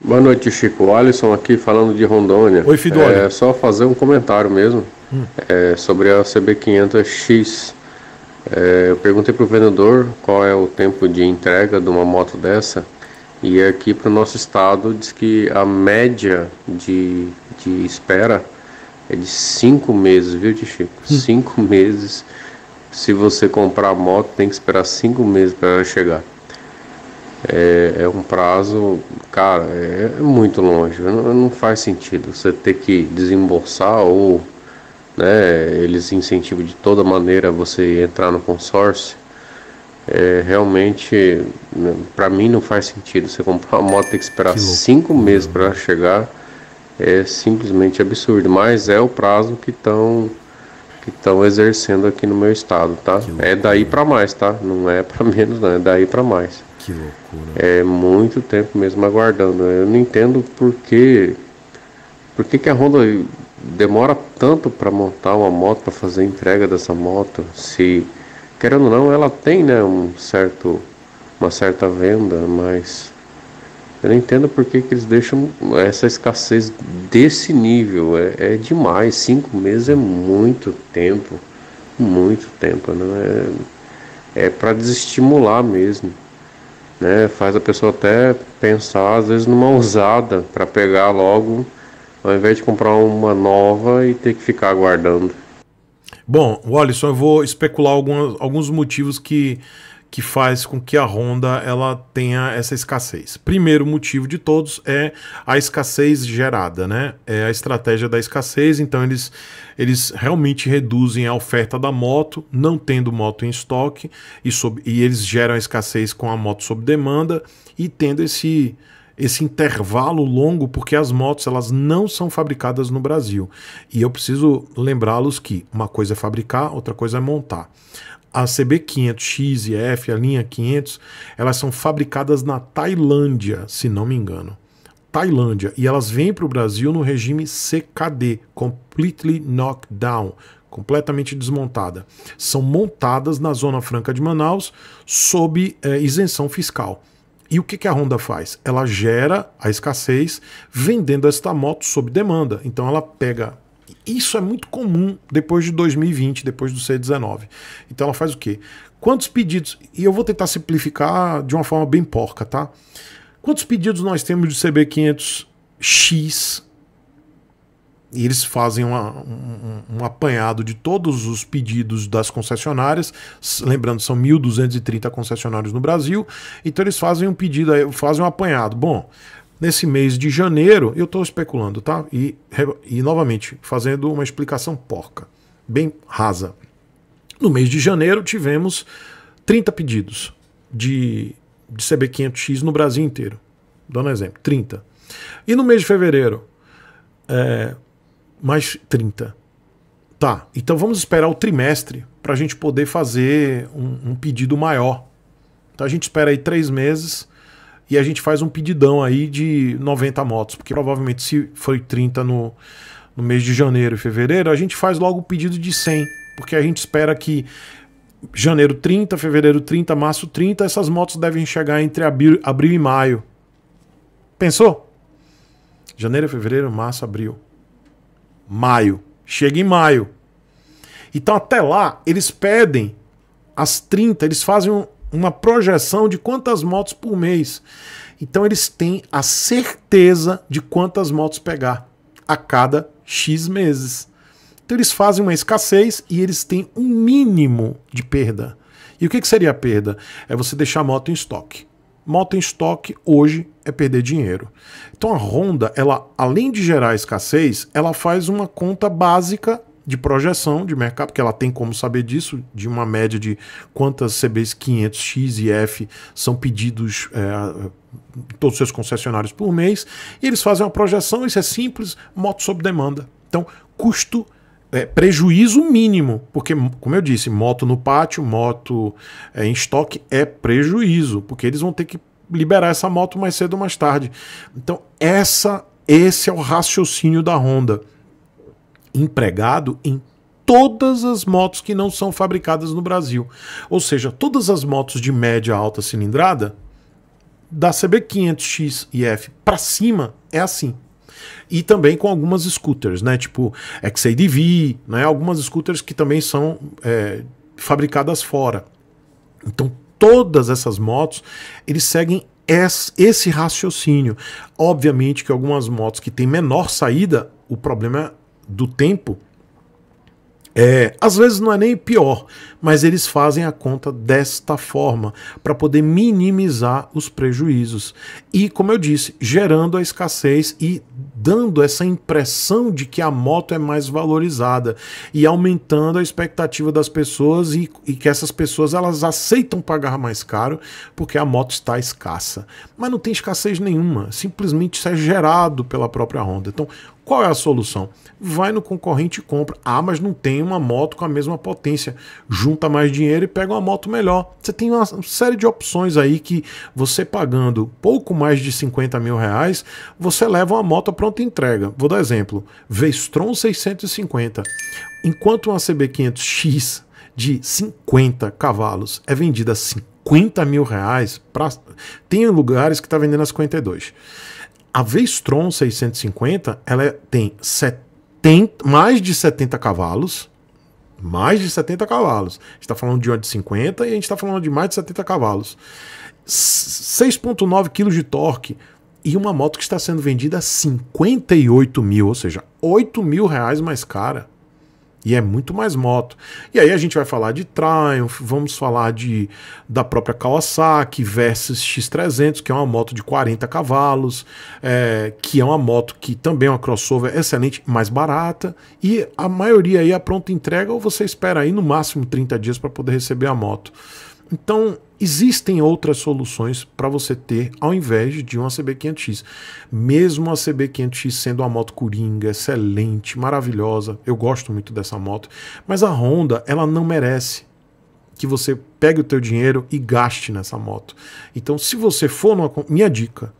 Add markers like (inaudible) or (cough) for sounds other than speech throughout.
Boa noite, Chico. Alisson aqui falando de Rondônia. Oi, Fidônia. É só fazer um comentário mesmo hum. é, sobre a CB500X. É, eu perguntei para o vendedor qual é o tempo de entrega de uma moto dessa. E aqui para o nosso estado diz que a média de, de espera é de cinco meses, viu, Chico? Hum. Cinco meses. Se você comprar a moto, tem que esperar cinco meses para ela chegar é, é um prazo, cara, é, é muito longe. Não, não, faz sentido você ter que desembolsar ou né, eles incentivam de toda maneira você entrar no consórcio. É, realmente, né, para mim, não faz sentido. Você comprar uma moto e ter que esperar que cinco né? meses para chegar é simplesmente absurdo. Mas é o prazo que estão que estão exercendo aqui no meu estado, tá? É daí para mais, tá? Não é para (laughs) menos, não. É daí para mais. Que loucura. É muito tempo mesmo aguardando. Né? Eu não entendo por que, por que, que a Honda demora tanto para montar uma moto, para fazer a entrega dessa moto, se querendo ou não, ela tem né, um certo, uma certa venda, mas eu não entendo por que, que eles deixam essa escassez desse nível. É, é demais, cinco meses é muito tempo, muito tempo, né? É, é para desestimular mesmo né? Faz a pessoa até pensar, às vezes, numa ousada para pegar logo, ao invés de comprar uma nova e ter que ficar aguardando. Bom, Wallison, eu vou especular algumas, alguns motivos que que faz com que a Honda ela tenha essa escassez. Primeiro motivo de todos é a escassez gerada, né? É a estratégia da escassez, então eles eles realmente reduzem a oferta da moto, não tendo moto em estoque e, sob, e eles geram a escassez com a moto sob demanda e tendo esse esse intervalo longo porque as motos elas não são fabricadas no Brasil. E eu preciso lembrá-los que uma coisa é fabricar, outra coisa é montar. A CB500X e F, a linha 500, elas são fabricadas na Tailândia, se não me engano. Tailândia. E elas vêm para o Brasil no regime CKD, Completely Knockdown, completamente desmontada. São montadas na Zona Franca de Manaus sob é, isenção fiscal. E o que, que a Honda faz? Ela gera a escassez vendendo esta moto sob demanda. Então ela pega isso é muito comum depois de 2020, depois do C19. Então ela faz o quê? Quantos pedidos? E eu vou tentar simplificar de uma forma bem porca, tá? Quantos pedidos nós temos de CB500X? E eles fazem uma, um, um apanhado de todos os pedidos das concessionárias. Lembrando, são 1.230 concessionários no Brasil. Então eles fazem um pedido, fazem um apanhado. Bom, Nesse mês de janeiro, eu estou especulando, tá? E, e novamente, fazendo uma explicação porca, bem rasa. No mês de janeiro, tivemos 30 pedidos de, de CB500X no Brasil inteiro. Dando um exemplo, 30. E no mês de fevereiro, é, mais 30. Tá, então vamos esperar o trimestre para a gente poder fazer um, um pedido maior. Então a gente espera aí três meses e a gente faz um pedidão aí de 90 motos, porque provavelmente se foi 30 no, no mês de janeiro e fevereiro, a gente faz logo o pedido de 100, porque a gente espera que janeiro 30, fevereiro 30, março 30, essas motos devem chegar entre abril, abril e maio. Pensou? Janeiro, fevereiro, março, abril. Maio. Chega em maio. Então até lá, eles pedem as 30, eles fazem um, uma projeção de quantas motos por mês. Então eles têm a certeza de quantas motos pegar a cada X meses. Então eles fazem uma escassez e eles têm um mínimo de perda. E o que, que seria a perda? É você deixar a moto em estoque. Moto em estoque hoje é perder dinheiro. Então a Honda, ela além de gerar escassez, ela faz uma conta básica de projeção de mercado, porque ela tem como saber disso, de uma média de quantas CBs 500 X e F são pedidos é, todos os seus concessionários por mês, e eles fazem uma projeção, isso é simples, moto sob demanda. Então, custo é, prejuízo mínimo, porque, como eu disse, moto no pátio, moto é, em estoque é prejuízo, porque eles vão ter que liberar essa moto mais cedo ou mais tarde. Então, essa, esse é o raciocínio da Honda empregado em todas as motos que não são fabricadas no Brasil. Ou seja, todas as motos de média alta cilindrada, da CB500X e F para cima, é assim. E também com algumas scooters, né? Tipo XADV, né? Algumas scooters que também são é, fabricadas fora. Então, todas essas motos, eles seguem esse raciocínio. Obviamente que algumas motos que têm menor saída, o problema é do tempo, é, às vezes não é nem pior, mas eles fazem a conta desta forma para poder minimizar os prejuízos. E, como eu disse, gerando a escassez e dando essa impressão de que a moto é mais valorizada e aumentando a expectativa das pessoas e, e que essas pessoas elas aceitam pagar mais caro porque a moto está escassa. Mas não tem escassez nenhuma, simplesmente isso é gerado pela própria Honda. Então, qual é a solução? Vai no concorrente e compra. Ah, mas não tem uma moto com a mesma potência. Junta mais dinheiro e pega uma moto melhor. Você tem uma série de opções aí que você pagando pouco mais de 50 mil reais, você leva uma moto pronta entrega. Vou dar exemplo: Vestron 650. Enquanto uma CB500X de 50 cavalos é vendida a 50 mil reais, pra... tem lugares que está vendendo a 52. A Vestron 650, ela é, tem 70, mais de 70 cavalos, mais de 70 cavalos. A gente está falando de uma de 50 e a gente está falando de mais de 70 cavalos. 6,9 kg de torque e uma moto que está sendo vendida a 58 mil, ou seja, 8 mil reais mais cara. E é muito mais moto. E aí a gente vai falar de Triumph, vamos falar de da própria Kawasaki versus X300, que é uma moto de 40 cavalos, é, que é uma moto que também é uma crossover excelente, mais barata. E a maioria aí a é pronta entrega ou você espera aí no máximo 30 dias para poder receber a moto. Então, existem outras soluções para você ter ao invés de uma CB500X. Mesmo a CB500X sendo uma moto coringa, excelente, maravilhosa, eu gosto muito dessa moto, mas a Honda, ela não merece que você pegue o teu dinheiro e gaste nessa moto. Então, se você for numa minha dica,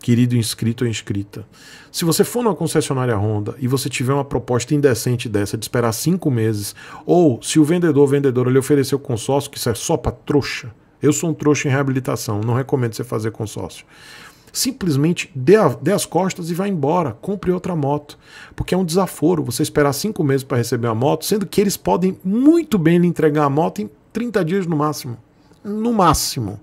querido inscrito ou inscrita, se você for numa concessionária Honda e você tiver uma proposta indecente dessa de esperar cinco meses, ou se o vendedor ou vendedora lhe ofereceu consórcio, que isso é só para trouxa, eu sou um trouxa em reabilitação, não recomendo você fazer consórcio. Simplesmente dê, a, dê as costas e vá embora, compre outra moto. Porque é um desaforo você esperar cinco meses para receber a moto, sendo que eles podem muito bem lhe entregar a moto em 30 dias no máximo. No máximo.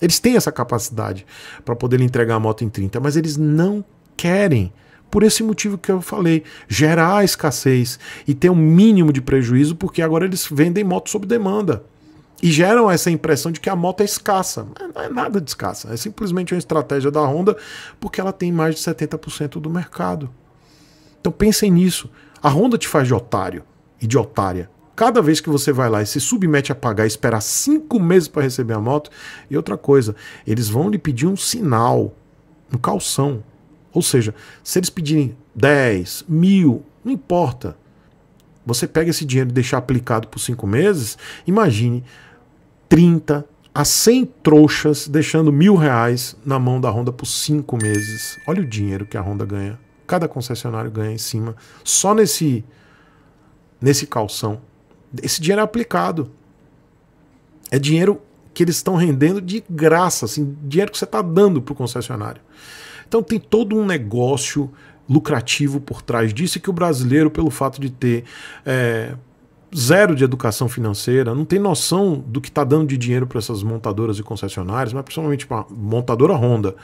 Eles têm essa capacidade para poder entregar a moto em 30, mas eles não querem. Por esse motivo que eu falei, gerar escassez e ter um mínimo de prejuízo, porque agora eles vendem moto sob demanda. E geram essa impressão de que a moto é escassa. Não é, é nada de escassa, é simplesmente uma estratégia da Honda, porque ela tem mais de 70% do mercado. Então pensem nisso. A Honda te faz de otário e de otária cada vez que você vai lá e se submete a pagar, esperar cinco meses para receber a moto. E outra coisa, eles vão lhe pedir um sinal, um calção. Ou seja, se eles pedirem 10, mil, não importa. Você pega esse dinheiro e deixar aplicado por cinco meses, imagine 30 a 100 trouxas deixando mil reais na mão da Honda por cinco meses. Olha o dinheiro que a Honda ganha. Cada concessionário ganha em cima, só nesse, nesse calção esse dinheiro é aplicado. É dinheiro que eles estão rendendo de graça, assim, dinheiro que você está dando para o concessionário. Então tem todo um negócio lucrativo por trás disso e que o brasileiro, pelo fato de ter é, zero de educação financeira, não tem noção do que está dando de dinheiro para essas montadoras e concessionárias, mas principalmente para montadora Honda,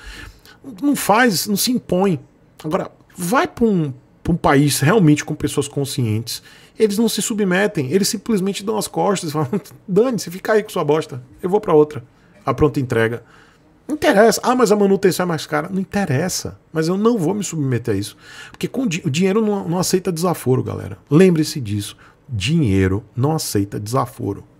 não faz, não se impõe. Agora, vai para um, para um país realmente com pessoas conscientes, eles não se submetem, eles simplesmente dão as costas e falam: (laughs) dane-se, fica aí com sua bosta, eu vou para outra. A pronta entrega. Não interessa. Ah, mas a manutenção é mais cara. Não interessa. Mas eu não vou me submeter a isso. Porque com di o dinheiro não, não aceita desaforo, galera. Lembre-se disso. Dinheiro não aceita desaforo.